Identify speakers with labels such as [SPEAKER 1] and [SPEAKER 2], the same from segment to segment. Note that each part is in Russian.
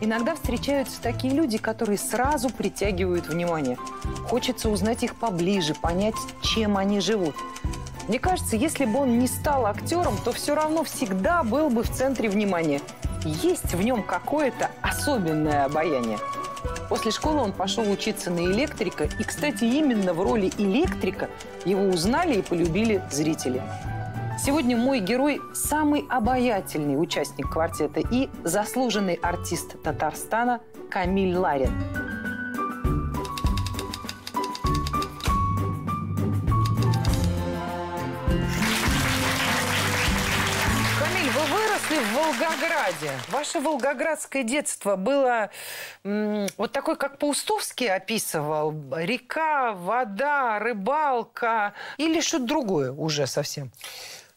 [SPEAKER 1] Иногда встречаются такие люди, которые сразу притягивают внимание. Хочется узнать их поближе, понять, чем они живут. Мне кажется, если бы он не стал актером, то все равно всегда был бы в центре внимания. Есть в нем какое-то особенное обаяние. После школы он пошел учиться на электрика, и, кстати, именно в роли электрика его узнали и полюбили зрители. Сегодня мой герой – самый обаятельный участник квартета и заслуженный артист Татарстана Камиль Ларин. выросли в Волгограде. Ваше волгоградское детство было вот такое, как Паустовский описывал. Река, вода, рыбалка или что-то другое уже совсем?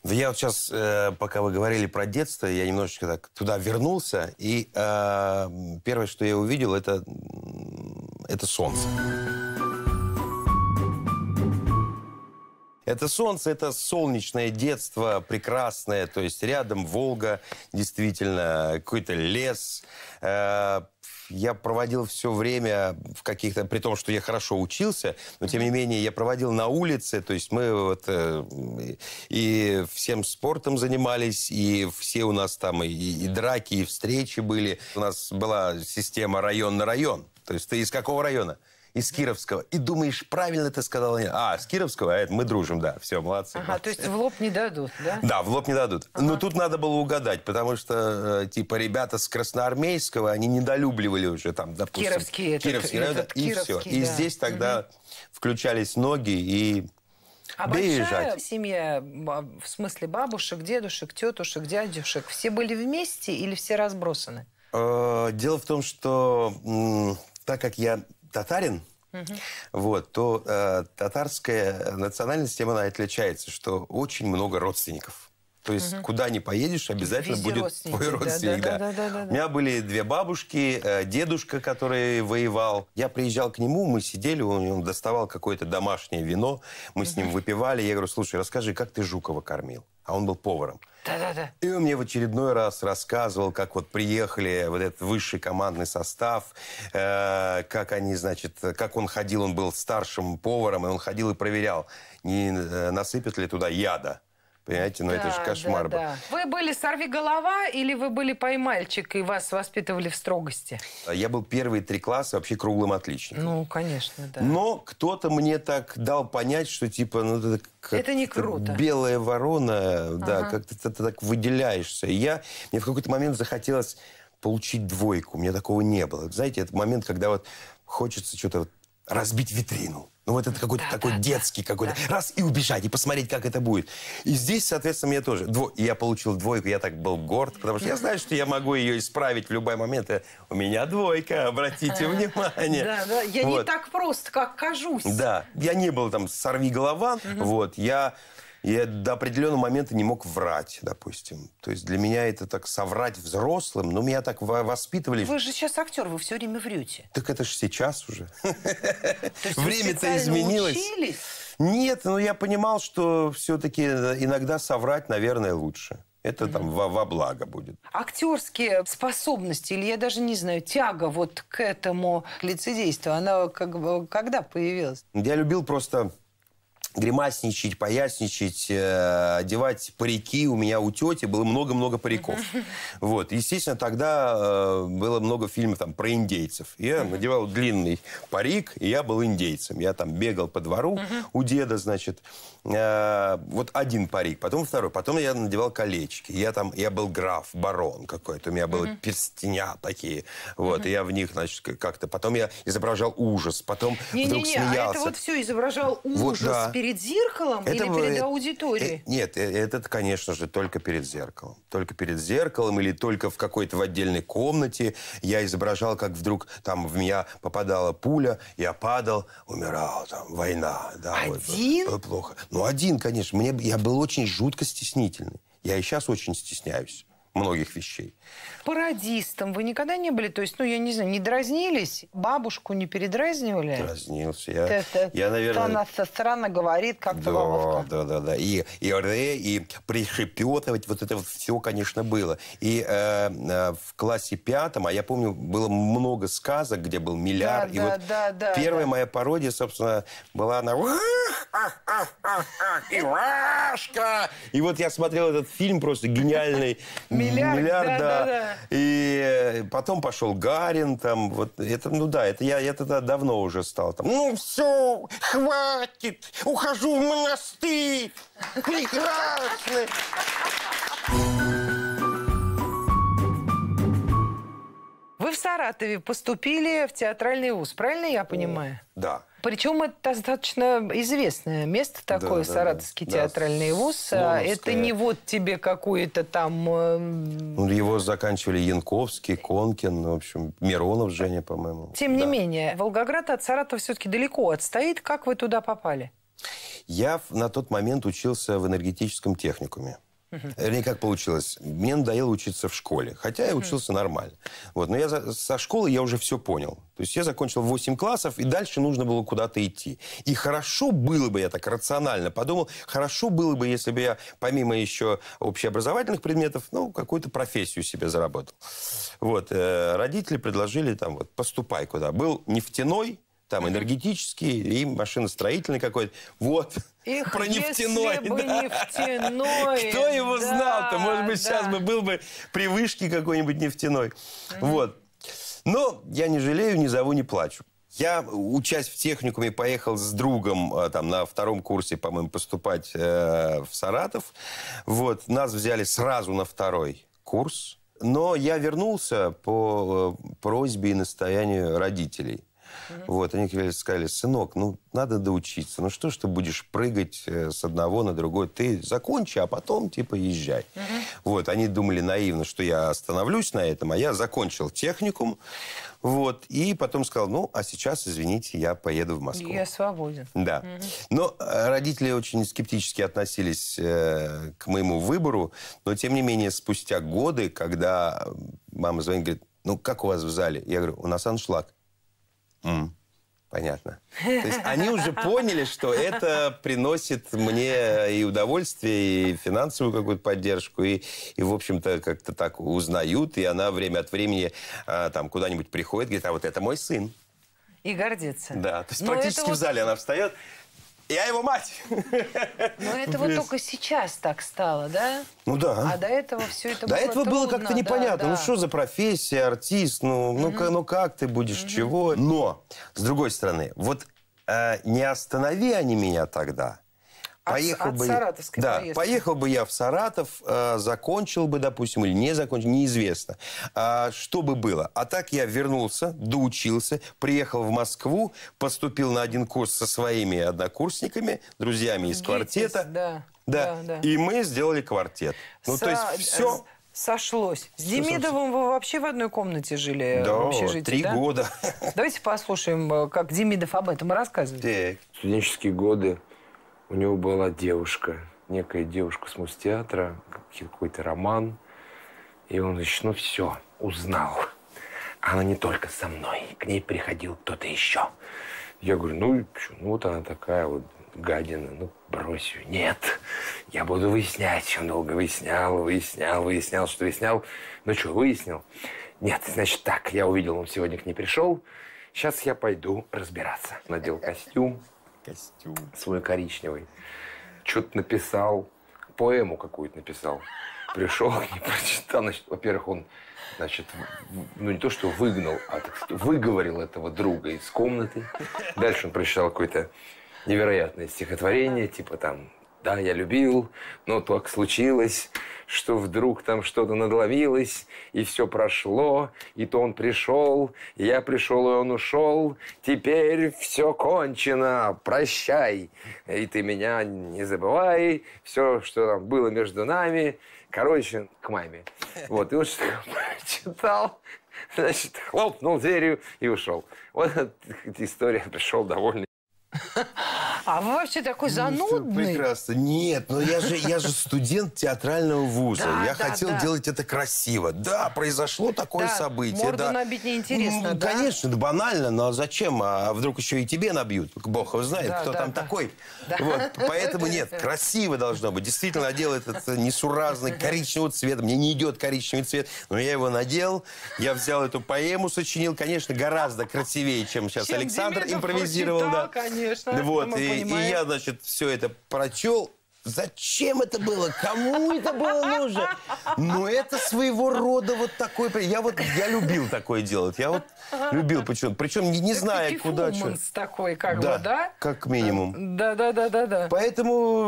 [SPEAKER 2] Да я вот сейчас, э, пока вы говорили про детство, я немножечко так туда вернулся, и э, первое, что я увидел, это, это солнце. Это солнце, это солнечное детство, прекрасное. То есть рядом Волга, действительно, какой-то лес. Э, я проводил все время в каких-то... При том, что я хорошо учился, но, тем не менее, я проводил на улице. То есть мы вот э, и всем спортом занимались, и все у нас там и, и драки, и встречи были. У нас была система район на район. То есть ты из какого района? из Кировского. И думаешь, правильно ты сказала? А, с Кировского, а э, это мы дружим, да. Все, молодцы.
[SPEAKER 1] Ага, молодцы. то есть в лоб не дадут, да?
[SPEAKER 2] Да, в лоб не дадут. Ага. Но тут надо было угадать, потому что, э, типа, ребята с Красноармейского, они недолюбливали уже там, допустим... Кировский этот. Кировский, этот, этот, и Кировский, все. Да. И здесь тогда угу. включались ноги и...
[SPEAKER 1] А Бежать. большая семья, в смысле бабушек, дедушек, тетушек, дядюшек, все были вместе или все разбросаны?
[SPEAKER 2] Э, дело в том, что так как я татарин, Вот, то э, татарская национальность тем она отличается, что очень много родственников. То есть угу. куда не поедешь, обязательно Везде будет родственники, твой родственник. Да, да. Да, да, да, да, У меня были две бабушки, э, дедушка, который воевал. Я приезжал к нему, мы сидели, он, он доставал какое-то домашнее вино, мы угу. с ним выпивали. Я говорю, слушай, расскажи, как ты Жукова кормил? а он был поваром. Да-да-да. И он мне в очередной раз рассказывал, как вот приехали вот этот высший командный состав, э, как они, значит, как он ходил, он был старшим поваром, и он ходил и проверял, не э, насыпят ли туда яда. Понимаете, но ну, да, это же кошмар да, был. Да.
[SPEAKER 1] Вы были сорви голова или вы были поймальчик и вас воспитывали в строгости?
[SPEAKER 2] А, я был первые три класса вообще круглым отличником.
[SPEAKER 1] Ну, конечно, да.
[SPEAKER 2] Но кто-то мне так дал понять, что типа, ну это как это не круто. Белая ворона, ага. да, как-то ты, ты так выделяешься. И я, мне в какой-то момент захотелось получить двойку. У меня такого не было. Знаете, это момент, когда вот хочется что-то вот разбить витрину. Ну вот это какой-то да, такой да, детский да, какой-то. Да. Раз и убежать, и посмотреть, как это будет. И здесь, соответственно, мне тоже. Дво... Я получил двойку, я так был горд, потому что я знаю, что я могу ее исправить в любой момент. у меня двойка, обратите внимание. Да, да, я вот. не
[SPEAKER 1] так просто, как кажусь. Да,
[SPEAKER 2] я не был там сорви голова. Угу. Вот, я я до определенного момента не мог врать, допустим. То есть для меня это так соврать взрослым, но ну, меня так воспитывали. Вы же
[SPEAKER 1] сейчас актер, вы все время врете.
[SPEAKER 2] Так это же сейчас уже. Время-то изменилось. Учились? Нет, но ну, я понимал, что все-таки э, иногда соврать, наверное, лучше. Это mm -hmm. там во, во благо будет.
[SPEAKER 1] Актерские способности, или я даже не знаю, тяга вот к этому лицедейству, она как бы когда появилась?
[SPEAKER 2] Я любил просто гримасничать, поясничать, э, одевать парики. У меня у тети было много-много париков. Вот. Естественно, тогда э, было много фильмов там, про индейцев. Я надевал длинный парик, и я был индейцем. Я там бегал по двору у деда, значит, Э, вот один парик, потом второй, потом я надевал колечки. Я там, я был граф, барон какой-то, у меня были mm-hmm. перстеня такие, вот, mm-hmm. и я в них, значит, как-то, потом я изображал ужас, потом
[SPEAKER 1] не, вдруг не, а не, смеялся. А это вот все изображал ужас вот, да. перед зеркалом это, или перед э, аудиторией?
[SPEAKER 2] Э, нет, э, это, конечно же, только перед зеркалом. Только перед зеркалом или только в какой-то в отдельной комнате я изображал, как вдруг там в меня попадала пуля, я падал, умирал, там, война. Да, Один? Вот, было плохо. Ну, один, конечно. Мне, я был очень жутко стеснительный. Я и сейчас очень стесняюсь многих вещей.
[SPEAKER 1] Пародистом вы никогда не были? То есть, ну, я не знаю, не дразнились? Бабушку не передразнивали?
[SPEAKER 2] Дразнился. Я, я, это, я наверное... Она
[SPEAKER 1] со стороны говорит, как
[SPEAKER 2] да, Да, да, да. И, и ре, и пришепетывать, вот это вот все, конечно, было. И э, э, в классе пятом, а я помню, было много сказок, где был миллиард. Да, и да, вот да, да, первая да. моя пародия, собственно, была на...
[SPEAKER 3] Ивашка!
[SPEAKER 2] И вот я смотрел этот фильм просто гениальный миллиард, миллиард да, да. да. И э, потом пошел Гарин, там, вот, это, ну да, это я, я тогда давно уже стал там, ну все, хватит, ухожу в монастырь, прекрасно.
[SPEAKER 1] Вы в Саратове поступили в театральный вуз, правильно я понимаю? Да. Причем это достаточно известное место такое, да, Саратовский да, театральный да. вуз. Сноновская. А это не вот тебе какое-то там... Эм,
[SPEAKER 2] ну, его заканчивали Янковский, Конкин, ну, в общем, Миронов Женя, по-моему.
[SPEAKER 1] Тем да. не менее, Волгоград от Саратова все-таки далеко отстоит. Как вы туда попали?
[SPEAKER 2] Я на тот момент учился в энергетическом техникуме. Угу. Вернее, э, как получилось. Мне надоело учиться в школе, хотя я учился нормально. Вот, но я за, со школы я уже все понял. То есть я закончил 8 классов, и дальше нужно было куда-то идти. И хорошо было бы, я так рационально подумал, хорошо было бы, если бы я помимо еще общеобразовательных предметов, ну, какую-то профессию себе заработал. Вот, э, родители предложили там, вот, поступай куда. Был нефтяной, там энергетический и машиностроительный какой-то. Вот.
[SPEAKER 3] Их, Про нефтяной. Если бы да. нефтяной. Кто его да, знал-то?
[SPEAKER 2] Может быть, да. сейчас бы был бы при вышке какой-нибудь нефтяной. mm Вот. Но я не жалею, не зову, не плачу. Я, учась в техникуме, поехал с другом а, там, на втором курсе, по-моему, поступать э, в Саратов. Вот. Нас взяли сразу на второй курс. Но я вернулся по э, просьбе и настоянию родителей. Вот, они сказали, сынок, ну, надо доучиться. Ну, что ж ты будешь прыгать э, с одного на другой? Ты закончи, а потом, типа, езжай. Вот, они думали наивно, что я остановлюсь на этом, а я закончил техникум. Вот, и потом сказал, ну, а сейчас, извините, я поеду в Москву. Я
[SPEAKER 1] свободен.
[SPEAKER 2] Да. Но э, родители очень скептически относились э, к моему выбору, но, тем не менее, спустя годы, когда мама звонит, говорит, ну, как у вас в зале? Я говорю, у нас аншлаг. Mm. Понятно. То есть они уже поняли, что это приносит мне и удовольствие, и финансовую какую-то поддержку, и, и в общем-то, как-то так узнают, и она время от времени а, там куда-нибудь приходит, говорит, а вот это мой сын.
[SPEAKER 1] И гордится.
[SPEAKER 2] Да, то есть Но практически в зале она встает,
[SPEAKER 4] я
[SPEAKER 1] его мать. Но это вот только сейчас так стало, да? Ну да. А до этого все это до было До этого было как-то непонятно. Ну что
[SPEAKER 2] за профессия, артист, ну, ну, -ка, ну как ты будешь, чего? Но, с другой стороны, вот э, не останови они меня тогда поехал от, бы, от Саратовской да, поездки. поехал бы я в Саратов, э, закончил бы, допустим, или не закончил, неизвестно, а, что бы было. А так я вернулся, доучился, приехал в Москву, поступил на один курс со своими однокурсниками, друзьями из Гитис, квартета. Да, да. Да, да. И мы сделали квартет. Ну, Са... то есть все э,
[SPEAKER 1] сошлось. С Демидовым вы вообще в одной комнате жили? Э, да, в три да? года. Давайте послушаем, как Демидов об этом рассказывает. Так.
[SPEAKER 3] Студенческие годы у него была девушка, некая девушка с мустеатра, какой-то роман. И он, значит, ну все, узнал. Она не только со мной, к ней приходил кто-то еще. Я говорю, ну, ну вот она такая вот гадина, ну брось ее. Нет, я буду выяснять. Он долго выяснял, выяснял, выяснял, что выяснял. Ну что, выяснил? Нет, значит так, я увидел, он сегодня к ней пришел. Сейчас я пойду разбираться. Надел костюм, костюм. Свой коричневый. Что-то написал, поэму какую-то написал. Пришел, не прочитал. Значит, во-первых, он, значит, ну не то, что выгнал, а так сказать, выговорил этого друга из комнаты. Дальше он прочитал какое-то невероятное стихотворение, типа там да, я любил, но так случилось, что вдруг там что-то надловилось, и все прошло, и то он пришел, и я пришел, и он ушел. Теперь все кончено, прощай, и ты меня не забывай, все, что там было между нами. Короче, к маме. Вот, и он что прочитал, значит, хлопнул дверью и ушел. Вот эта история, пришел довольный.
[SPEAKER 1] А вы вообще такой ну, занудный.
[SPEAKER 2] Прекрасно. Нет, но ну я же, я же студент театрального вуза. Да, я да, хотел да. делать это красиво. Да, произошло такое да, событие. Морду да.
[SPEAKER 1] набить неинтересно, ну, да?
[SPEAKER 2] Конечно, банально, но зачем? А вдруг еще и тебе набьют? Бог его знает, да, кто да, там да. такой. Да. Вот, поэтому нет, красиво должно быть. Действительно, надел этот э, несуразный коричневый цвет. Мне не идет коричневый цвет, но я его надел. Я взял эту поэму, сочинил. Конечно, гораздо красивее, чем сейчас чем Александр Демидов импровизировал. да,
[SPEAKER 1] конечно. Вот, и и я,
[SPEAKER 2] значит, все это прочел. Зачем это было? Кому это было нужно? Но это своего рода вот такой... Я вот я любил такое делать. Я вот любил почему Причем не, не так зная, куда... Что.
[SPEAKER 1] такой как да, бы, да? как минимум. Э, да-да-да-да-да. Поэтому...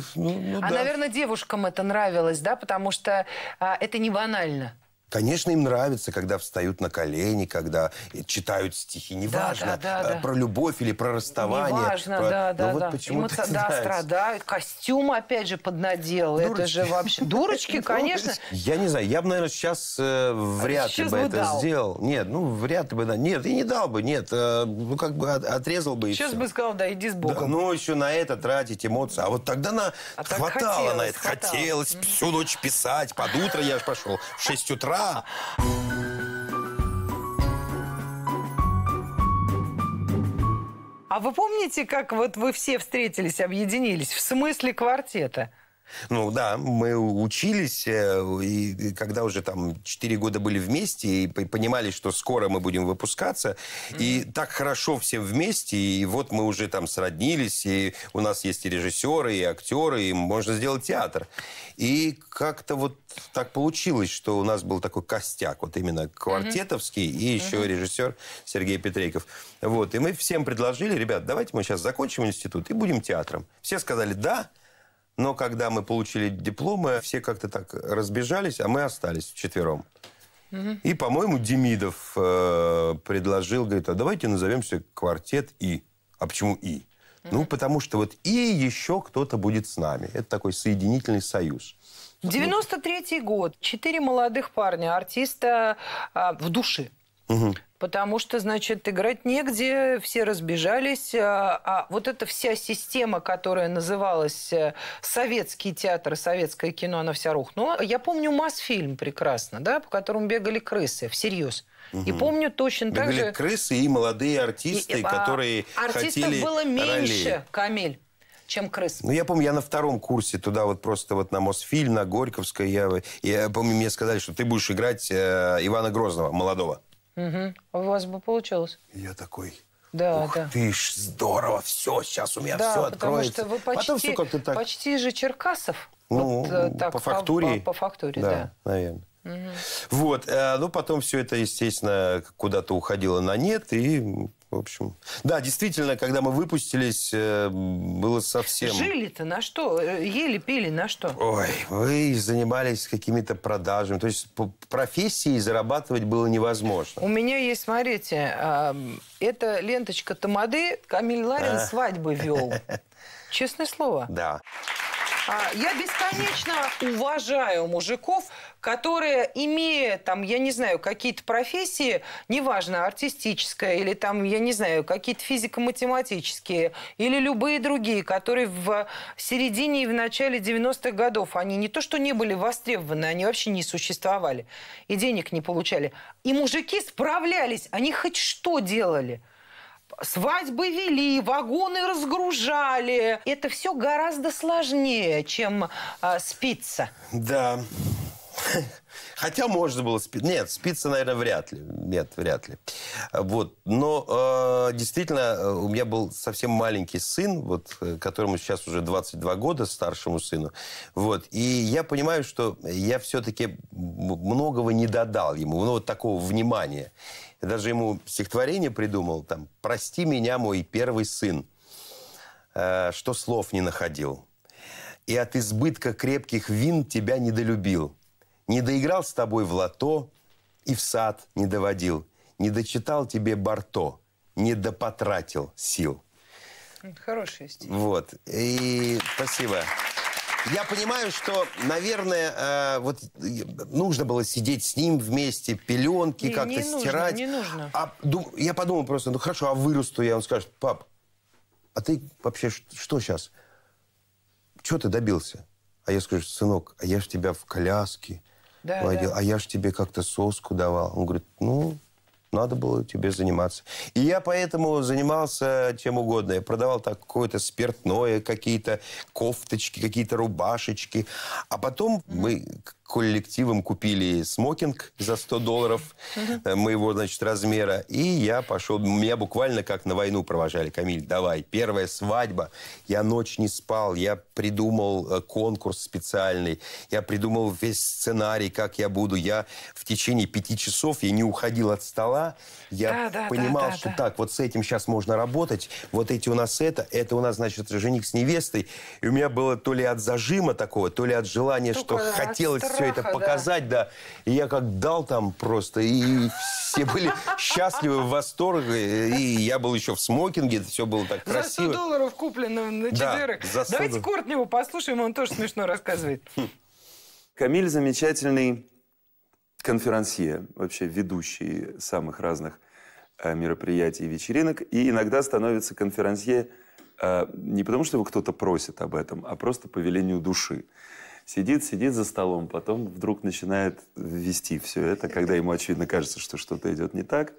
[SPEAKER 1] Э, ну, ну, а, да. наверное, девушкам это нравилось, да? Потому что а, это не банально.
[SPEAKER 2] Конечно, им нравится, когда встают на колени, когда э, читают стихи. Неважно, да, да, э, да, про любовь или про расставание. Неважно, про... да, ну да. Но вот да. почему Эмоци... Да,
[SPEAKER 1] страдают. Костюм, опять же, поднадел. Дурочки. Это же вообще... Дурочки, конечно.
[SPEAKER 2] Я не знаю, я бы, наверное, сейчас э, вряд ли бы, это сделал. Нет, ну, вряд ли бы... Да. Нет, и не дал бы, нет. ну, как бы отрезал бы Сейчас
[SPEAKER 1] бы сказал, да, иди с Богом.
[SPEAKER 2] ну, еще на это тратить эмоции. А вот тогда на... А хватало на это. Хотелось всю ночь писать. Под утро я пошел в 6 утра Ура!
[SPEAKER 3] А
[SPEAKER 1] вы помните, как вот вы все встретились, объединились? В смысле квартета? Ну
[SPEAKER 2] да, мы учились, э, и когда уже там 4 года были вместе, и понимали, что скоро мы будем выпускаться, mm-hmm. и так хорошо все вместе, и вот мы уже там сроднились, и у нас есть и режиссеры, и актеры, и можно сделать театр. И как-то вот так получилось, что у нас был такой костяк, вот именно квартетовский, mm-hmm. и еще mm-hmm. режиссер Сергей Петрейков. Вот, и мы всем предложили, ребят, давайте мы сейчас закончим институт и будем театром. Все сказали «да», но когда мы получили дипломы, все как-то так разбежались, а мы остались вчетвером. Угу. И, по-моему, Демидов э, предложил, говорит, а давайте назовемся «Квартет И». А почему «И»? Угу. Ну, потому что вот «И» еще кто-то будет с нами. Это такой соединительный союз.
[SPEAKER 1] 93-й год. Четыре молодых парня, артиста э, в душе. Угу. Потому что, значит, играть негде, все разбежались. А, а вот эта вся система, которая называлась э, советский театр, советское кино, она вся рухнула. Я помню Мосфильм прекрасно, да, по которому бегали крысы, всерьез. Угу. И помню точно бегали же... Бегали крысы и
[SPEAKER 2] молодые артисты, и, а, которые а, артистов хотели было меньше, ролей.
[SPEAKER 1] Камиль чем крыс. Ну,
[SPEAKER 2] я помню, я на втором курсе туда вот просто вот на Мосфильм, на Горьковской, я, я помню, мне сказали, что ты будешь играть э, Ивана Грозного, молодого.
[SPEAKER 1] Угу. У вас бы получилось.
[SPEAKER 2] Я такой,
[SPEAKER 1] да, Ух да. ты
[SPEAKER 3] ж,
[SPEAKER 2] здорово, все, сейчас у меня да, все откроется. потому
[SPEAKER 1] что вы почти, все так... почти же Черкасов.
[SPEAKER 2] Ну, вот, э, так, по фактуре. По, по, по фактуре, да. да. наверное. Угу. Вот. Э, ну, потом все это, естественно, куда-то уходило на нет, и в общем. Да, действительно, когда мы выпустились, э, было совсем...
[SPEAKER 1] Жили-то на что? Э, ели, пили на что?
[SPEAKER 2] Ой, вы занимались какими-то продажами. То есть по профессии зарабатывать было невозможно.
[SPEAKER 1] У меня есть, смотрите, это ленточка Тамады, Камиль Ларин а? свадьбы вел. Честное слово. Да. А, я бесконечно уважаю мужиков, которые, имея там, я не знаю, какие-то профессии, неважно, артистическая или там, я не знаю, какие-то физико-математические или любые другие, которые в середине и в начале 90-х годов, они не то что не были востребованы, они вообще не существовали и денег не получали. И мужики справлялись, они хоть что делали – Свадьбы вели, вагоны разгружали. Это все гораздо сложнее, чем э, а, спиться.
[SPEAKER 2] Да. Хотя можно было спиться. Нет, спиться, наверное, вряд ли. Нет, вряд ли. Вот. Но а, э, действительно, у меня был совсем маленький сын, вот, э, которому сейчас уже 22 года, старшему сыну. Вот. И я понимаю, что я все-таки многого не додал ему, ну, вот такого внимания. И даже ему стихотворение придумал, там, «Прости меня, мой первый сын, э, что слов не находил, и от избытка крепких вин тебя недолюбил, не доиграл с тобой в лото и в сад не доводил, не дочитал тебе Барто, не допотратил сил». Хороший стих. Вот. И спасибо я понимаю, что, наверное, э, вот нужно было сидеть с ним вместе, пеленки как-то стирать. Не нужно. А, дум, я подумал просто, ну хорошо, а вырасту я, он скажет, пап, а ты вообще что сейчас? Чего ты добился? А я скажу, сынок, а я ж тебя в коляске да, водил, да. а я ж тебе как-то соску давал. Он говорит, ну, надо было тебе заниматься. И я поэтому занимался чем угодно. Я продавал какое-то спиртное, какие-то кофточки, какие-то рубашечки. А потом мы коллективом купили смокинг за 100 долларов э, моего, значит, размера. И я пошел, меня буквально как на войну провожали. Камиль, давай, первая свадьба. Я ночь не спал, я придумал э, конкурс специальный, я придумал весь сценарий, как я буду. Я в течение пяти часов, я не уходил от стола, я да, да, понимал, да, да, что да. так, вот с этим сейчас можно работать, вот эти у нас это, это у нас, значит, жених с невестой. И у меня было то ли от зажима такого, то ли от желания, Только что хотелось все это показать, да. И я как дал там просто, и все были счастливы, в восторге, и я был еще в смокинге, это все было так
[SPEAKER 1] красиво. За 100 долларов куплено на четверых. Давайте Кортневу послушаем, он тоже
[SPEAKER 4] смешно рассказывает. Хм. Камиль замечательный конферансье, вообще ведущий самых разных э, мероприятий и вечеринок, и иногда становится конферансье э, не потому, что его кто-то просит об этом, а просто по велению души. Сидит, сидит за столом, потом вдруг начинает вести все это, когда ему, очевидно, кажется, что что-то идет не так.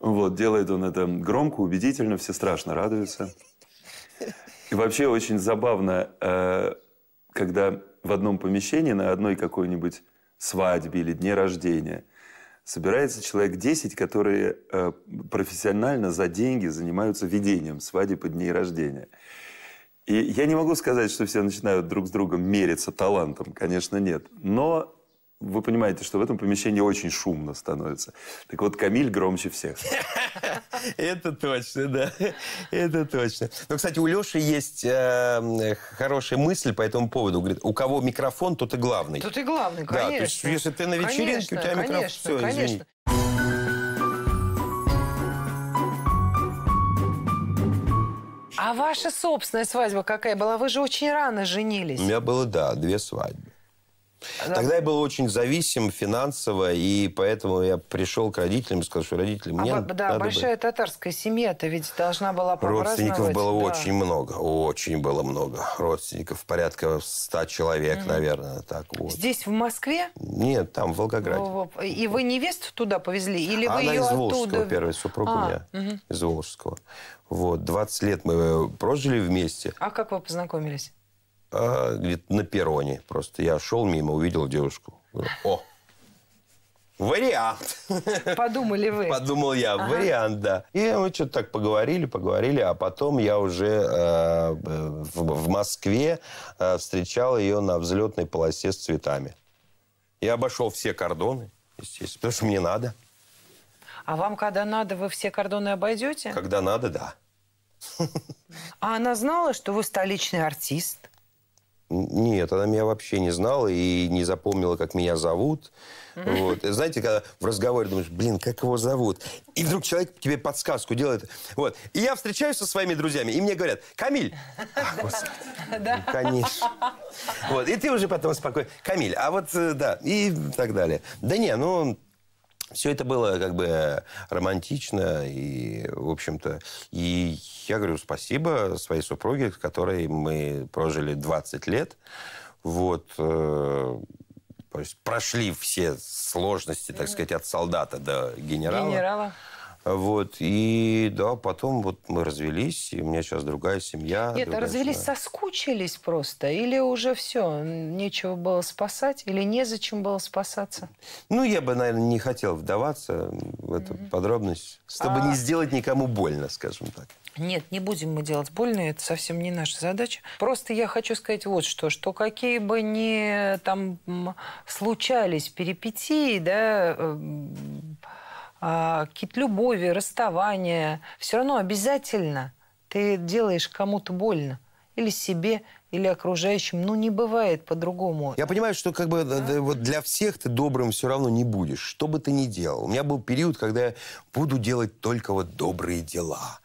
[SPEAKER 4] Вот, делает он это громко, убедительно, все страшно радуются. И вообще очень забавно, э, когда в одном помещении на одной какой-нибудь свадьбе или дне рождения собирается человек 10, которые э, профессионально за деньги занимаются ведением свадеб и дней рождения. И я не могу сказать, что все начинают друг с другом мериться талантом, конечно, нет. Но вы понимаете, что в этом помещении очень шумно становится. Так вот, Камиль громче всех. Это точно, да. Это
[SPEAKER 2] точно. Но, ну, кстати, у Леши есть э, хорошая мысль по этому поводу. Говорит, у кого микрофон, тот и главный. Тот и
[SPEAKER 1] главный, конечно. Да, то есть, если ты на вечеринке, конечно, у тебя микрофон. Конечно, Все, конечно. извини. А ваша собственная свадьба какая была? Вы же очень рано женились. У
[SPEAKER 2] меня было, да, две свадьбы. Она... Тогда я был очень зависим финансово, и поэтому я пришел к родителям и сказал, что родители а мне а, Да, большая
[SPEAKER 1] быть... татарская семья-то ведь должна была Родственников было да. очень
[SPEAKER 2] много, очень было много. Родственников порядка 100 человек, mm-hmm. наверное, так вот. Здесь,
[SPEAKER 1] в Москве?
[SPEAKER 2] Нет, там, в Волгограде.
[SPEAKER 1] И вы невесту туда повезли? Или Она вы ее из Волжского, оттуда... первая супруга а, у меня, угу.
[SPEAKER 2] из Волжского. Вот, 20 лет мы э, прожили вместе.
[SPEAKER 1] А как вы познакомились?
[SPEAKER 2] а, то на перроне просто. Я шел мимо, увидел девушку. О, вариант.
[SPEAKER 1] Подумали вы. Подумал я, ага. вариант,
[SPEAKER 2] да. И мы что-то так поговорили, поговорили, а потом я уже э, в, в Москве э, встречал ее на взлетной полосе с цветами. Я обошел все кордоны, естественно, потому что мне надо.
[SPEAKER 1] А вам, когда надо, вы все кордоны обойдете? Когда надо, да. А она знала, что вы столичный артист?
[SPEAKER 2] Нет, она меня вообще не знала и не запомнила, как меня зовут. Вот. Знаете, когда в разговоре думаешь, блин, как его зовут? И вдруг человек тебе подсказку делает. Вот. И я встречаюсь со своими друзьями, и мне говорят, Камиль.
[SPEAKER 1] А, господи, ну, конечно.
[SPEAKER 2] Вот. И ты уже потом спокойно. Камиль, а вот, э, да, и так далее. Да не, ну, все это было э, как бы романтично и, в общем-то, и я говорю спасибо своей супруге, с которой мы прожили 20 лет. Вот, э, то есть прошли все сложности, так сказать, от солдата до генерала. Генерала. Вот, и да, потом вот мы развелись, и у меня сейчас другая семья. Нет, другая развелись, семья.
[SPEAKER 1] соскучились просто, или уже все, нечего было спасать, или незачем было спасаться?
[SPEAKER 2] Ну, я бы, наверное, не хотел вдаваться в эту mm-hmm. подробность, чтобы а... не сделать никому больно, скажем так.
[SPEAKER 1] Нет, не будем мы делать больно, это совсем не наша задача. Просто я хочу сказать вот что, что какие бы ни там случались перипетии, да, э, а, какие-то любови, расставания, все равно обязательно ты делаешь кому-то больно или себе, или окружающим. Ну, не бывает по-другому.
[SPEAKER 2] Я понимаю, что как бы да. вот для всех ты добрым все равно не будешь, что бы ты ни делал. У меня был период, когда я буду делать только вот добрые дела.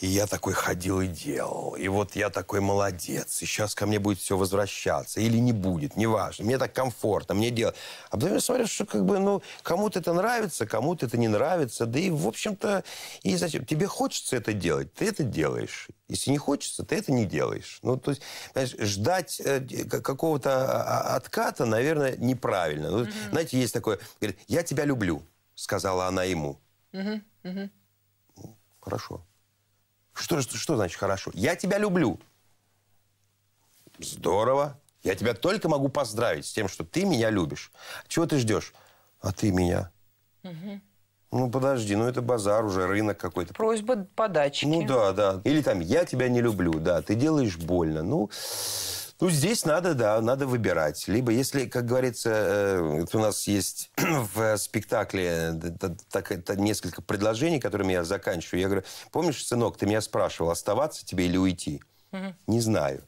[SPEAKER 2] И я такой ходил и делал. И вот я такой молодец. И сейчас ко мне будет все возвращаться. Или не будет, неважно. Мне так комфортно, мне делать. А потом я смотрю, что как бы, ну, кому-то это нравится, кому-то это не нравится. Да и, в общем-то, и зачем? Тебе хочется это делать, ты это делаешь. Если не хочется, ты это не делаешь. Ну, то есть, ждать э, какого-то а, а, отката, наверное, неправильно. угу. Знаете, есть такое, говорит, я тебя люблю, сказала она ему.
[SPEAKER 1] Угу. Угу.
[SPEAKER 2] хорошо. Что, что, что значит хорошо? Я тебя люблю. Здорово. Я тебя только могу поздравить с тем, что ты меня любишь. Чего ты ждешь? А ты меня. Угу. Ну, подожди, ну это базар уже, рынок какой-то. Просьба подачки. Ну да, да. Или там, я тебя не люблю, да, ты делаешь больно. Ну, ну, здесь надо, да, надо выбирать. Либо, если, как говорится, э, вот у нас есть в спектакле э, так, это несколько предложений, которыми я заканчиваю. Я говорю, помнишь, сынок, ты меня спрашивал, оставаться тебе или уйти? Не знаю.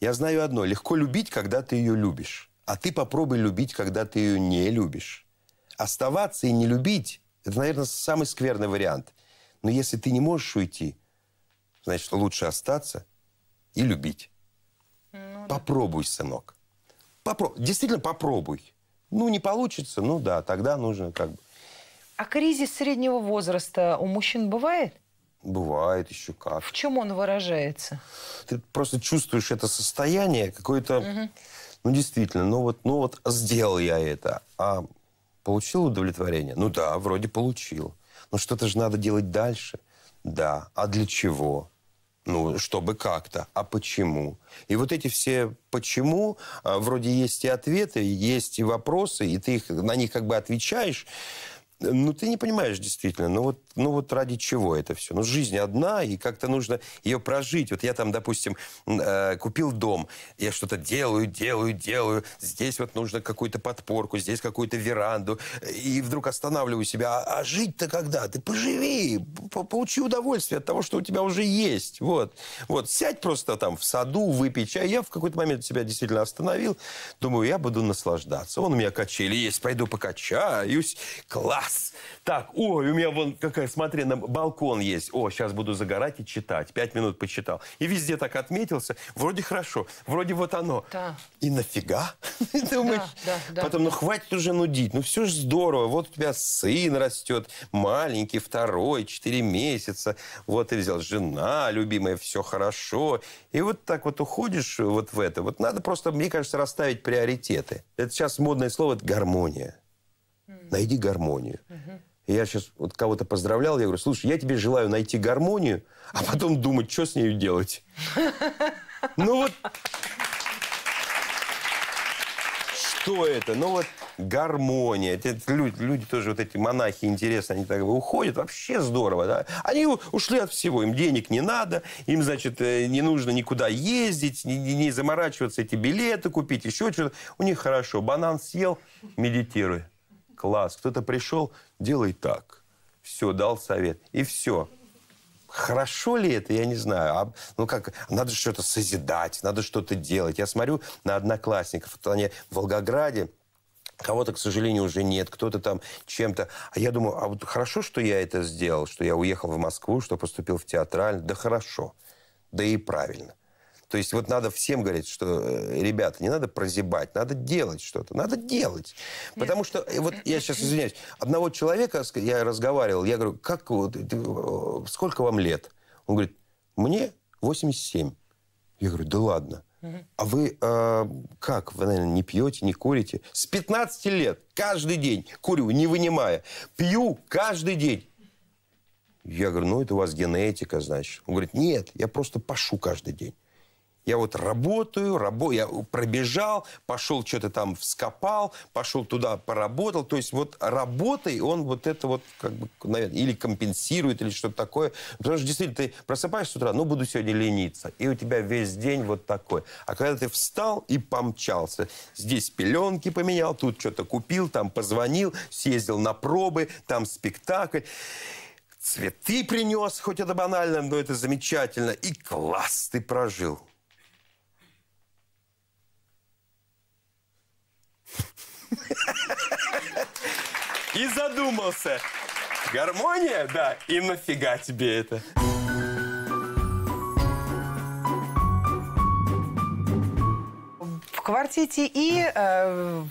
[SPEAKER 2] Я знаю одно. Легко любить, когда ты ее любишь. А ты попробуй любить, когда ты ее не любишь. Оставаться и не любить это, наверное, самый скверный вариант. Но если ты не можешь уйти, значит, лучше остаться и любить. Ну, попробуй, да. сынок. Попро... Действительно, попробуй. Ну, не получится, ну да, тогда нужно как бы...
[SPEAKER 1] А кризис среднего возраста у мужчин бывает?
[SPEAKER 2] Бывает еще как. В чем
[SPEAKER 1] он выражается?
[SPEAKER 2] Ты просто чувствуешь это состояние какое-то... Угу. Ну, действительно, ну вот, ну вот сделал я это. А Получил удовлетворение? Ну да, вроде получил. Но что-то же надо делать дальше. Да. А для чего? Ну, чтобы как-то. А почему? И вот эти все «почему» а, вроде есть и ответы, есть и вопросы, и ты их, на них как бы отвечаешь, ну, ты не понимаешь действительно, ну вот, ну вот ради чего это все? Ну, жизнь одна, и как-то нужно ее прожить. Вот я там, допустим, э, купил дом, я что-то делаю, делаю, делаю, здесь вот нужно какую-то подпорку, здесь какую-то веранду, и вдруг останавливаю себя, а, а жить-то когда? Ты поживи, получи удовольствие от того, что у тебя уже есть. Вот, вот сядь просто там в саду, выпей чай. Я в какой-то момент себя действительно остановил, думаю, я буду наслаждаться. Он у меня качели есть, пойду покачаюсь, класс! Yes! Так, ой, у меня вон какая, смотри, на балкон есть. О, сейчас буду загорать и читать. Пять минут почитал. И везде так отметился. Вроде хорошо, вроде вот оно. Да. И нафига? Думаешь? Потом, ну хватит уже нудить. Ну все же здорово. Вот у тебя сын растет, маленький, второй, четыре месяца. Вот и взял жена любимая, все хорошо. И вот так вот уходишь вот в это. Вот надо просто, мне кажется, расставить приоритеты. Это сейчас модное слово – это гармония. Найди гармонию. Я сейчас вот кого-то поздравлял, я говорю, слушай, я тебе желаю найти гармонию, а потом думать, что с ней делать. Ну вот... Что это? Ну вот гармония. Это люди, люди тоже, вот эти монахи, интересные, они так уходят. Вообще здорово. Да? Они ушли от всего. Им денег не надо, им, значит, э, не нужно никуда ездить, не, не заморачиваться, эти билеты купить, еще что-то. У них хорошо. Банан съел, медитирует класс, кто-то пришел, делай так. Все, дал совет. И все. Хорошо ли это, я не знаю. А, ну как, надо что-то созидать, надо что-то делать. Я смотрю на одноклассников. Вот они в Волгограде, Кого-то, к сожалению, уже нет, кто-то там чем-то. А я думаю, а вот хорошо, что я это сделал, что я уехал в Москву, что поступил в театральный. Да хорошо, да и правильно. То есть вот надо всем говорить, что, э, ребята, не надо прозябать, надо делать что-то, надо делать. Нет. Потому что, э, вот я сейчас извиняюсь, одного человека, я разговаривал, я говорю, как, вот, э, сколько вам лет? Он говорит, мне 87. Я говорю, да ладно. А вы э, как? Вы, наверное, не пьете, не курите? С 15 лет каждый день курю, не вынимая. Пью каждый день. Я говорю, ну, это у вас генетика, значит. Он говорит, нет, я просто пашу каждый день. Я вот работаю, рабо... я пробежал, пошел что-то там вскопал, пошел туда поработал. То есть вот работой он вот это вот как бы, наверное, или компенсирует, или что-то такое. Потому что действительно ты просыпаешься с утра, ну буду сегодня лениться. И у тебя весь день вот такой. А когда ты встал и помчался, здесь пеленки поменял, тут что-то купил, там позвонил, съездил на пробы, там спектакль цветы принес, хоть это банально, но это замечательно, и класс ты прожил. И задумался. Гармония, да, и нафига тебе это?
[SPEAKER 1] В квартете И э,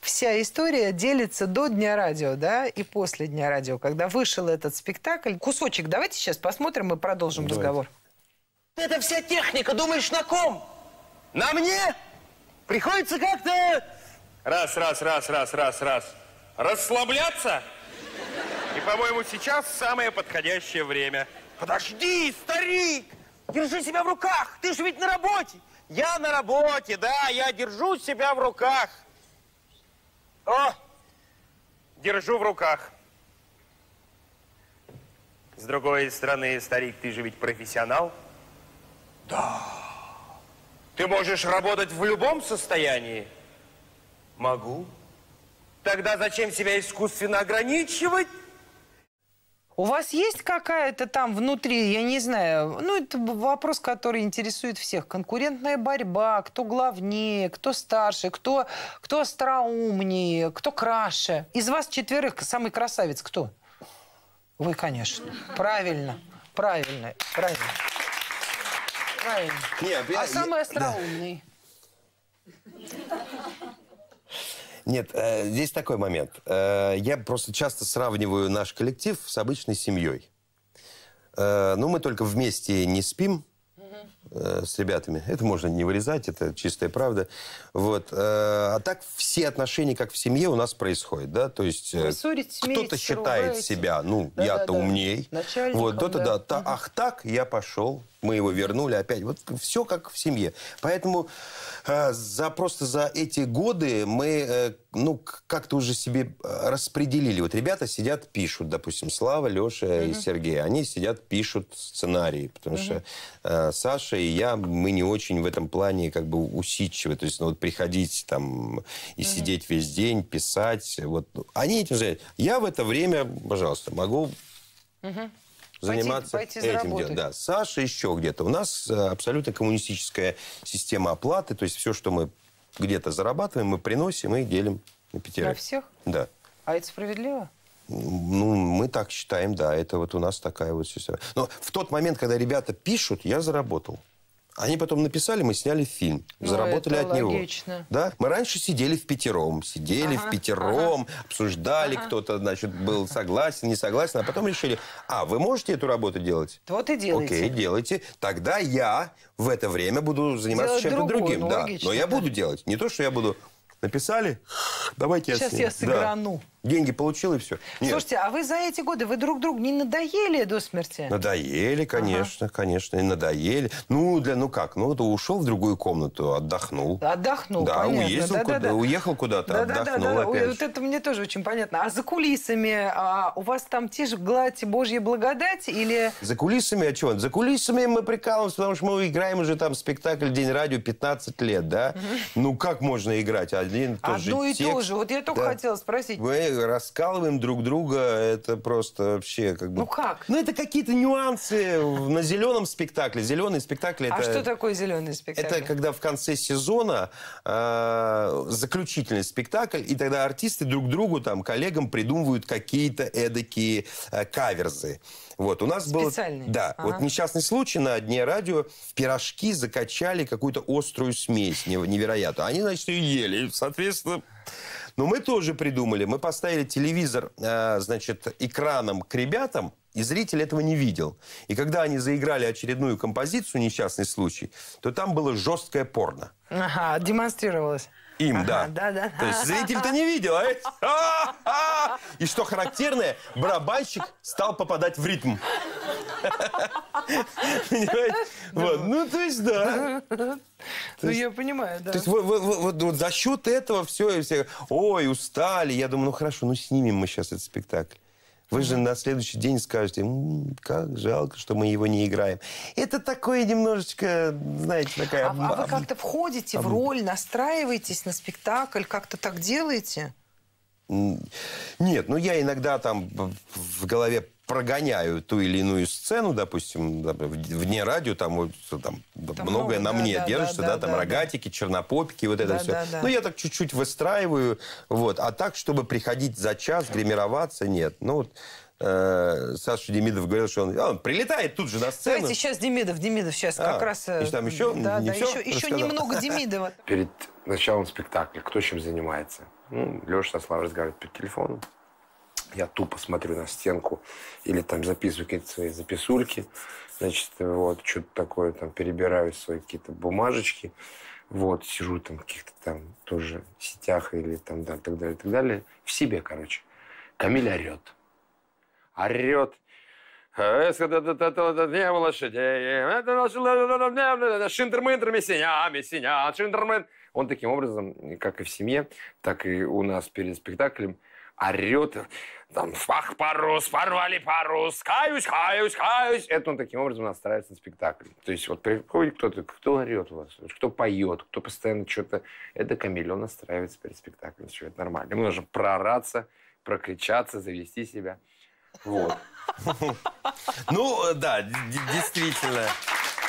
[SPEAKER 1] вся история делится до Дня радио, да, и после Дня радио, когда вышел этот спектакль. Кусочек давайте сейчас посмотрим и продолжим давайте. разговор. Это вся техника, думаешь, на ком? На мне? Приходится как-то
[SPEAKER 2] Раз, раз, раз, раз, раз, раз. Расслабляться? И, по-моему, сейчас самое подходящее время. Подожди, старик! Держи себя в руках! Ты же ведь на работе! Я на работе, да, я держу себя в руках. О! Держу в руках. С другой стороны, старик, ты же ведь профессионал. Да. Ты можешь работать в любом состоянии. Могу. Тогда зачем себя искусственно ограничивать?
[SPEAKER 1] У вас есть какая-то там внутри, я не знаю, ну, это вопрос, который интересует всех. Конкурентная борьба, кто главнее, кто старше, кто, кто остроумнее, кто краше. Из вас четверых самый красавец кто? Вы, конечно. Правильно, правильно, правильно.
[SPEAKER 4] Правильно. Нет, а самый
[SPEAKER 1] остроумный.
[SPEAKER 2] Да. Нет, э, здесь такой момент. Э, я просто часто сравниваю наш коллектив с обычной семьей. Э, ну, мы только вместе не спим с ребятами. Это можно не вырезать, это чистая правда. Вот. А так все отношения, как в семье, у нас происходят, да, то есть
[SPEAKER 1] кто-то считает ругаете.
[SPEAKER 2] себя, ну, да, я-то да, умней. вот, кто-то, да, да. да. ах так, я пошел, мы его вернули опять. Вот все как в семье. Поэтому э, за, просто за эти годы мы э, ну, как-то уже себе э, распределили. Вот ребята сидят, пишут, допустим, Слава, Леша mm-hmm. и Сергей. Они сидят, пишут сценарии, потому mm-hmm. что э, Саша и я, мы не очень в этом плане как бы усидчивы. То есть ну, вот приходить там и mm-hmm. сидеть весь день, писать. Вот. Они этим занимаются. Я в это время, пожалуйста, могу...
[SPEAKER 4] Mm-hmm заниматься пойти, пойти этим делом.
[SPEAKER 2] Да. Саша еще где-то. У нас э, абсолютно коммунистическая система оплаты. То есть все, что мы где-то зарабатываем, мы приносим и делим на пятерых. На всех? Да.
[SPEAKER 1] А это справедливо?
[SPEAKER 2] Ну, мы так считаем, да. Это вот у нас такая вот система. Но в тот момент, когда ребята пишут, я заработал. Они потом написали, мы сняли фильм, ну, заработали от логично. него. Да? Мы раньше сидели в пятером, сидели ага, в пятером, ага. обсуждали, ага. кто-то, значит, был согласен, не согласен, а потом решили, а, вы можете эту работу делать?
[SPEAKER 1] Вот и делайте. Окей,
[SPEAKER 2] делайте. Тогда я в это время буду заниматься чем-то другим. Ну, логично, да. Но я да. буду делать. Не то, что я буду Написали, давайте Сейчас я Сейчас я сыграну. Да. Деньги получил и все. Нет. Слушайте,
[SPEAKER 1] а вы за эти годы, вы друг другу не надоели до смерти?
[SPEAKER 2] Надоели, конечно, ага. конечно, и надоели. Ну, для, ну как, ну, ты ушел в другую комнату, отдохнул. Отдохнул, Да, понятно. Уездил да, куда, да, да. уехал куда-то, да, отдохнул да, да, да. опять. Вот
[SPEAKER 1] это мне тоже очень понятно. А за кулисами, а у вас там те же гладь божья благодать или...
[SPEAKER 2] За кулисами, о а чем? За кулисами мы прикалываемся, потому что мы играем уже там спектакль «День радио» 15 лет, да? Ну, как можно играть? А один а, тот Одно ну и текст. то же.
[SPEAKER 1] Вот я только да. хотела спросить.
[SPEAKER 2] Мы раскалываем друг друга, это просто вообще как бы... Ну как? Ну это какие-то нюансы на зеленом спектакле. Зеленый спектакль а это... А что
[SPEAKER 1] такое зеленый спектакль? Это
[SPEAKER 2] когда в конце сезона а, заключительный спектакль, и тогда артисты друг другу, там, коллегам придумывают какие-то эдакие э, каверзы. Вот, у нас был... Да, ага. вот несчастный случай на дне радио. В пирожки закачали какую-то острую смесь невероятную. Они, значит, ее ели, соответственно... Но мы тоже придумали. Мы поставили телевизор, э, значит, экраном к ребятам, и зритель этого не видел. И когда они заиграли очередную композицию «Несчастный случай», то там было жесткое порно.
[SPEAKER 1] Ага, демонстрировалось. Им,
[SPEAKER 2] ага, да. да, да. То есть зритель-то не видел, а? И что характерное, барабанщик стал попадать в ритм. Вот. Ну, то есть, да.
[SPEAKER 1] Ну, я понимаю, да. То есть
[SPEAKER 2] вот за счет этого все, и все, ой, устали. Я думаю, ну хорошо, ну снимем мы сейчас этот спектакль. Вы же на следующий день скажете, «М, как жалко, что мы его не играем. Это такое немножечко, знаете, такая... А, а вы как-то входите в роль,
[SPEAKER 1] настраиваетесь на спектакль, как-то так делаете?
[SPEAKER 2] Нет, ну я иногда там в голове прогоняю ту или иную сцену, допустим, вне радио, там, там, там многое много, на мне да, держится, да, да, да там да, рогатики, да. чернопопики, вот это да, все. Да, да. Ну, я так чуть-чуть выстраиваю, вот. А так, чтобы приходить за час, гримироваться, нет. Ну, вот, э, Саша Демидов говорил, что он, а, он прилетает тут же на сцену. Давайте
[SPEAKER 1] сейчас Демидов, Демидов сейчас а, как раз... Э, и там еще, да, не да, все еще, еще немного Демидова.
[SPEAKER 3] Перед началом спектакля кто чем занимается? Ну, Леша со Славой разговаривает по телефону я тупо смотрю на стенку или там записываю какие-то свои записульки, значит, вот, что-то такое, там, перебираю свои какие-то бумажечки, вот, сижу там в каких-то там тоже сетях или там, да, так далее, так далее, в себе, короче. Камиль орет. Орет. Не было лошадей. Шинтерминтер синями, мессиня, шинтермин. Он таким образом, как и в семье, так и у нас перед спектаклем, орет там фах парус, порвали парус, каюсь, каюсь, каюсь». Это он таким образом настраивается на спектакль. То есть вот приходит кто-то, кто орет у вас, кто поет, кто постоянно что-то... Это камелеон настраивается перед спектаклем, все это нормально. Ему нужно прораться, прокричаться, завести себя. Вот.
[SPEAKER 2] Ну, да, действительно.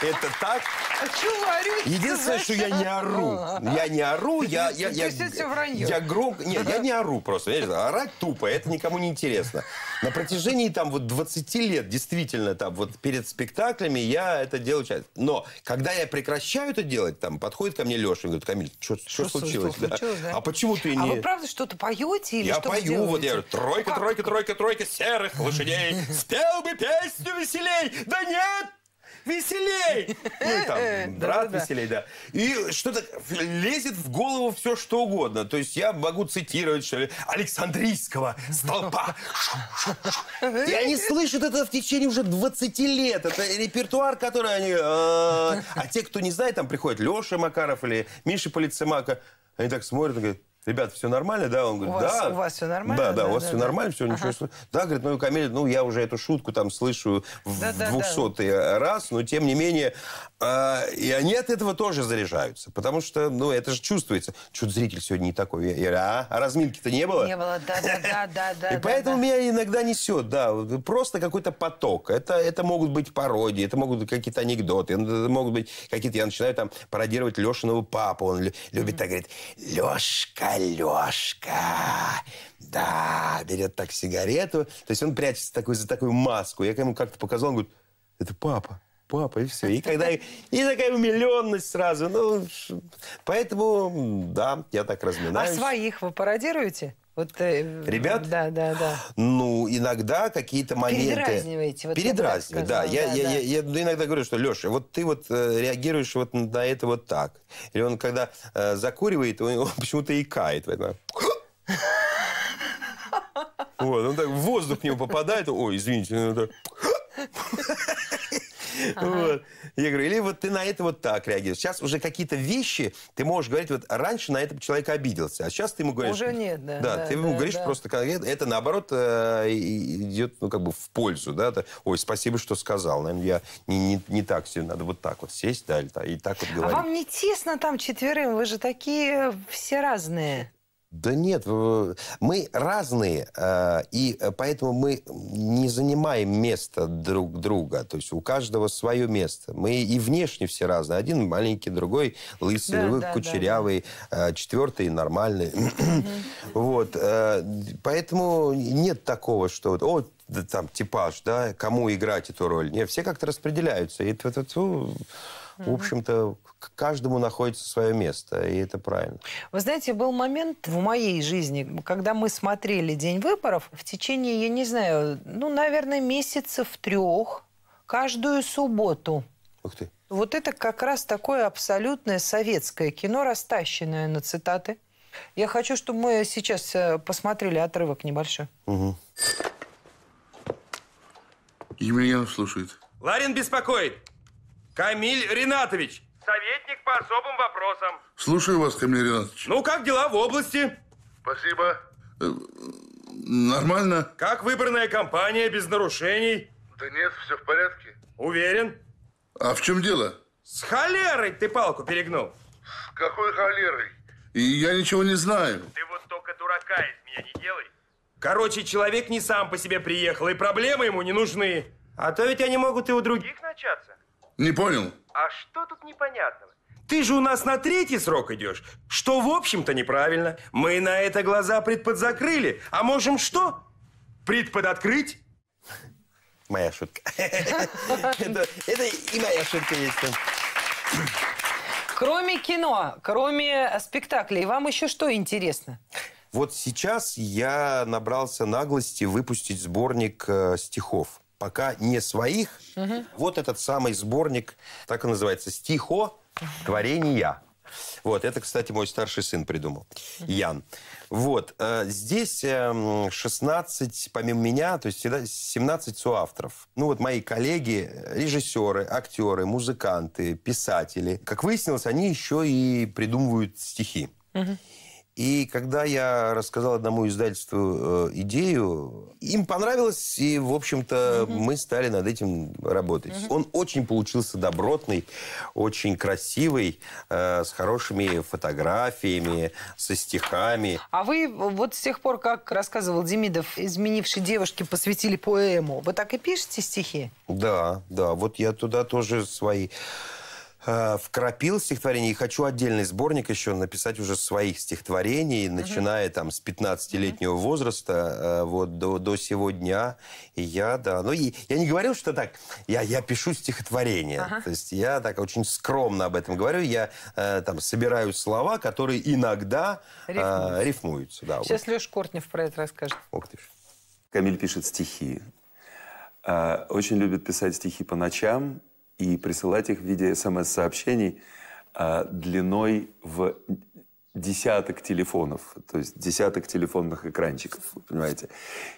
[SPEAKER 2] Это так?
[SPEAKER 1] А Чуварю. Единственное, что я не ору. Я не ору, я... я, я, я, я
[SPEAKER 2] громко... Нет, я не ору просто. Я, орать тупо, это никому не интересно. На протяжении там вот 20 лет, действительно, там вот перед спектаклями я это делаю часто. Но когда я прекращаю это делать, там подходит ко мне Леша и говорит, Камиль, что случилось? Что, да? случилось да? А почему ты а не... А вы правда
[SPEAKER 1] что-то поете или Я что пою, вот я говорю, тройка,
[SPEAKER 2] тройка, тройка, тройка серых лошадей.
[SPEAKER 1] Спел бы песню веселей, да нет веселей! Ну, и там, э, брат
[SPEAKER 2] веселей, да. И что-то лезет в голову все, что угодно. То есть я могу цитировать, что ли, Александрийского столпа. И они слышат это в течение уже 20 лет. Это репертуар, который они... Э, а те, кто не знает, там приходит Леша Макаров или Миша Полицемака. Они так смотрят и говорят, ребята, все нормально, да? Он говорит, у да. Вас, у вас
[SPEAKER 1] все нормально? Да, да, да у вас да, все да. нормально,
[SPEAKER 2] все, да. ничего ага. Да, говорит, ну, Камиль, ну, я уже эту шутку там слышу в да, двухсотый да. Э, раз, но тем не менее, э, и они от этого тоже заряжаются, потому что, ну, это же чувствуется. Чуть зритель сегодня не такой. Я, я, а, а разминки-то не было? Не было, да, да, да, да. И поэтому меня иногда несет, да, просто какой-то поток. Это, это могут быть пародии, это могут быть какие-то анекдоты, это могут быть какие-то, я начинаю там пародировать Лешиного папу, он любит так, говорит, Лешка, Алешка, да, берет так сигарету. То есть он прячется такой, за такую маску. Я ему как-то показал, он говорит, это папа папа, и все. И когда... И такая умиленность сразу. Ну, поэтому, да, я так а разминаюсь. А
[SPEAKER 1] своих вы пародируете? Вот, э, Ребят? Да, да, да.
[SPEAKER 2] Ну, иногда какие-то моменты... Передразниваете. Вот Передразниваю, да. Я, да, я, да. Я, я, я иногда говорю, что, Леша, вот ты вот э, реагируешь вот на это вот так. Или он, когда э, закуривает, он, он почему-то икает. Вот, вот, он так, воздух в него попадает. Ой, извините. Ну, вот. Я говорю, или вот ты на это вот так реагируешь. Сейчас уже какие-то вещи ты можешь говорить, вот раньше на этом человек обиделся, а сейчас ты ему говоришь... Уже нет, да. Да, да ты ему да, говоришь да. просто это наоборот э, идет, ну, как бы в пользу, да, ой, спасибо, что сказал, наверное, я не, не, не так себе, надо вот так вот сесть, да, или, и так вот говорить. А
[SPEAKER 1] вам не тесно там четверым, вы же такие все разные.
[SPEAKER 2] Да нет, мы разные, а, и э, поэтому мы не занимаем место друг друга. То есть у каждого свое место. Мы и внешне все разные. Один маленький, другой лысый, да, да, кучерявый, да. А, четвертый нормальный. вот. Э, поэтому нет такого, что вот, о, там типаж, да, кому играть эту роль. Нет, все как-то распределяются. И в общем-то, к каждому находится свое место, и это правильно.
[SPEAKER 1] Вы знаете, был момент в моей жизни, когда мы смотрели день выборов, в течение, я не знаю, ну, наверное, месяцев трех, каждую субботу. Ух ты. Вот это как раз такое абсолютное советское кино, растащенное на цитаты. Я хочу, чтобы мы сейчас э, посмотрели отрывок небольшой.
[SPEAKER 4] Угу.
[SPEAKER 3] Емельянов слушает.
[SPEAKER 2] Ларин беспокоит. Камиль Ринатович. Советник по особым вопросам.
[SPEAKER 3] Слушаю вас, Камиль Ринатович.
[SPEAKER 2] Ну, как дела в области? Спасибо.
[SPEAKER 3] Э, нормально.
[SPEAKER 2] Как выбранная компания,
[SPEAKER 3] без нарушений? Да нет, все в порядке. Уверен? А в чем дело? С холерой ты палку перегнул. С какой холерой?
[SPEAKER 1] И я ничего не
[SPEAKER 2] знаю. Ты вот только дурака из меня не делай. Короче, человек не сам по себе приехал, и проблемы ему не нужны. А то ведь они могут и у других начаться. Не понял? А что тут непонятного? Ты же у нас на третий срок идешь, что, в общем-то, неправильно. Мы на это глаза предподзакрыли, а можем что? Предподоткрыть?
[SPEAKER 1] Моя шутка.
[SPEAKER 2] Это и моя шутка есть.
[SPEAKER 1] Кроме кино, кроме спектаклей, вам еще что интересно?
[SPEAKER 2] Вот сейчас я набрался наглости выпустить сборник э, стихов пока не своих. Угу. Вот этот самый сборник, так и называется, «Стихо творения». Вот, это, кстати, мой старший сын придумал, Ян. Вот, э, здесь 16, эм, помимо меня, то есть 17 соавторов. Ну, вот мои коллеги, режиссеры, актеры, музыканты, писатели. Как выяснилось, они еще и придумывают стихи. Угу. И когда я рассказал одному издательству э, идею, им понравилось, и, в общем-то, угу. мы стали над этим работать. Угу. Он очень получился добротный, очень красивый, э, с хорошими фотографиями, со стихами.
[SPEAKER 1] А вы вот с тех пор, как рассказывал Демидов, изменившей девушке посвятили поэму, вы так и пишете стихи?
[SPEAKER 2] Да, да. Вот я туда тоже свои Э, вкрапил стихотворение, и хочу отдельный сборник еще написать уже своих стихотворений, начиная там с 15-летнего возраста э, вот до, до сего дня. И я, да, ну, и, я не говорил, что так, я, я пишу стихотворение. Ага. То есть я так очень скромно об этом говорю. Я э, там собираю слова, которые иногда
[SPEAKER 4] э, рифмуются. да, Сейчас
[SPEAKER 1] вот. Леш Кортнев про это расскажет.
[SPEAKER 4] Ох ты ж. Камиль пишет стихи. Э, очень любит писать стихи по ночам, и присылать их в виде смс-сообщений э, длиной в десяток телефонов, то есть десяток телефонных экранчиков, понимаете.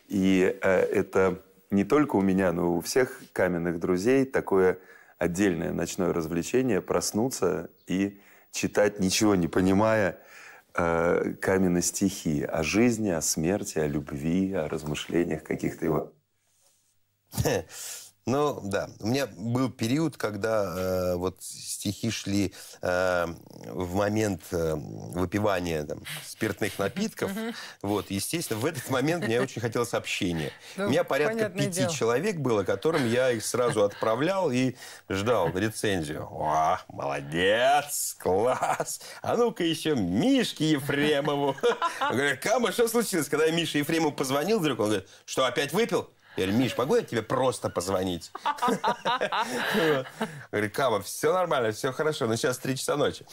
[SPEAKER 4] И э, это не только у меня, но и у всех каменных друзей такое отдельное ночное развлечение проснуться и читать, ничего не понимая, э, каменные стихи о жизни, о смерти, о любви, о размышлениях каких-то его.
[SPEAKER 2] Ну да, у меня был период, когда э, вот стихи шли э, в момент э, выпивания там, спиртных напитков. Вот, естественно, в этот момент мне очень хотелось общения. Ну, у меня порядка пяти человек было, которым я их сразу отправлял и ждал рецензию. О, молодец, класс! А ну-ка еще Мишке Ефремову. Говорю, Кама, что случилось? Когда я Мише Ефремову позвонил вдруг, он говорит, что, опять выпил? Я говорю, Миш, могу я тебе просто позвонить? Говорит, Кама, все нормально, все хорошо, но сейчас три часа ночи.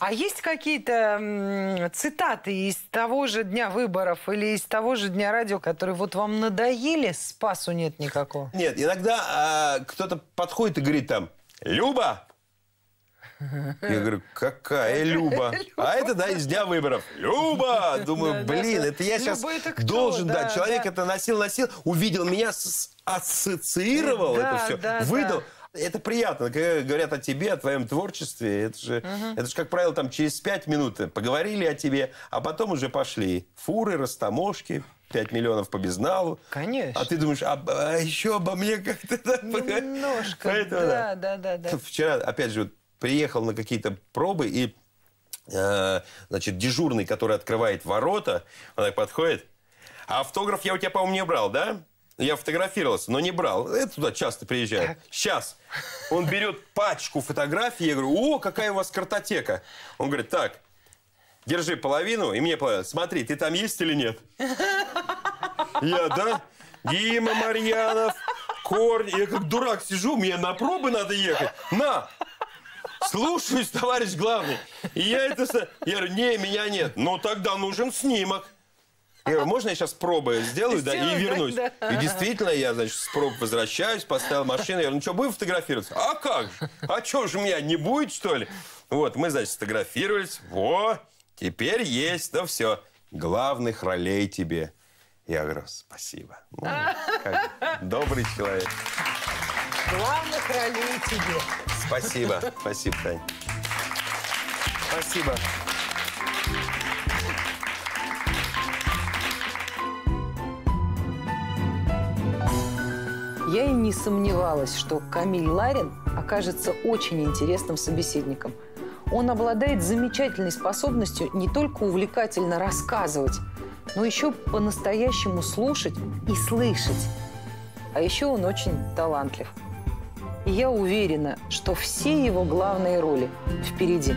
[SPEAKER 1] А есть какие-то цитаты из того же дня выборов или из того же дня радио, которые вот вам надоели, спасу нет никакого?
[SPEAKER 2] Нет, иногда а, кто-то подходит и говорит там, Люба,
[SPEAKER 3] я
[SPEAKER 1] говорю,
[SPEAKER 2] какая Люба? А это, да, из дня выборов. Люба! Думаю, блин, это я сейчас должен, да, человек это носил-носил, увидел меня, ассоциировал это все, выдал это приятно, когда говорят о тебе, о твоем творчестве. Это же, угу. это же как правило, там через пять минут поговорили о тебе, а потом уже пошли фуры, растаможки. 5 миллионов по безналу. А Конечно. А ты думаешь, а, а еще обо мне как-то... Немножко, Поэтому, да,
[SPEAKER 1] да, да, да. Вчера,
[SPEAKER 2] опять же, приехал на какие-то пробы, и э, значит, дежурный, который открывает ворота, он так подходит. А автограф я у тебя, по-моему, не брал, да? Я фотографировался, но не брал. Это туда часто приезжаю. Сейчас. Он берет пачку фотографий. Я говорю, о, какая у вас картотека. Он говорит, так, держи половину. И мне половину. Смотри, ты там есть или нет? Я, да? Дима Марьянов, корни. Я как дурак сижу, мне на пробы надо ехать. На, слушаюсь, товарищ главный. И я это... Я говорю, не, меня нет. но «Ну, тогда нужен снимок. Я говорю, можно я сейчас пробы сделаю, да, и вернусь? Да. И действительно, я, значит, с проб возвращаюсь, поставил машину. Я говорю, ну что, будем фотографироваться? А как же? А что же, меня не будет, что ли? Вот, мы, значит, сфотографировались. Во, теперь есть, ну все. Главных ролей тебе. Я говорю, спасибо.
[SPEAKER 1] Ну, как
[SPEAKER 2] добрый человек.
[SPEAKER 1] Главных ролей тебе.
[SPEAKER 2] Спасибо, спасибо, Тань.
[SPEAKER 1] Спасибо. Я и не сомневалась, что Камиль Ларин окажется очень интересным собеседником. Он обладает замечательной способностью не только увлекательно рассказывать, но еще по-настоящему слушать и слышать. А еще он очень талантлив. И я уверена, что все его главные роли впереди.